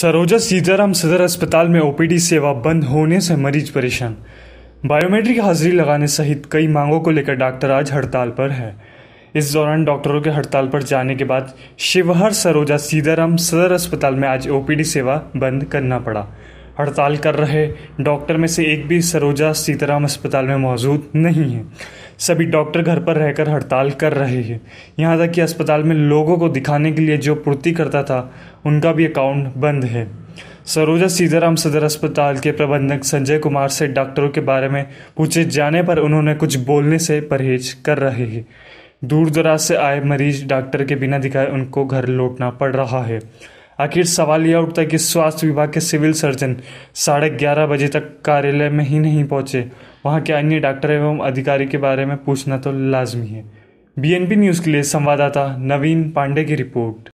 सरोजा सीताराम सदर अस्पताल में ओपीडी सेवा बंद होने से मरीज परेशान बायोमेट्रिक हाजिरी लगाने सहित कई मांगों को लेकर डॉक्टर आज हड़ताल पर है इस दौरान डॉक्टरों के हड़ताल पर जाने के बाद शिवहर सरोजा सीताराम सदर अस्पताल में आज ओपीडी सेवा बंद करना पड़ा हड़ताल कर रहे डॉक्टर में से एक भी सरोजा सीताराम अस्पताल में मौजूद नहीं है सभी डॉक्टर घर पर रहकर हड़ताल कर रहे हैं यहाँ तक कि अस्पताल में लोगों को दिखाने के लिए जो पूर्ति करता था उनका भी अकाउंट बंद है सरोजा सीताराम सदर अस्पताल के प्रबंधक संजय कुमार से डॉक्टरों के बारे में पूछे जाने पर उन्होंने कुछ बोलने से परहेज कर रहे हैं दूर दराज से आए मरीज डॉक्टर के बिना दिखाए उनको घर लौटना पड़ रहा है आखिर सवाल यह उठता है कि स्वास्थ्य विभाग के सिविल सर्जन साढ़े ग्यारह बजे तक कार्यालय में ही नहीं पहुंचे वहाँ के अन्य डॉक्टर एवं अधिकारी के बारे में पूछना तो लाजमी है बीएनपी न्यूज़ के लिए संवाददाता नवीन पांडे की रिपोर्ट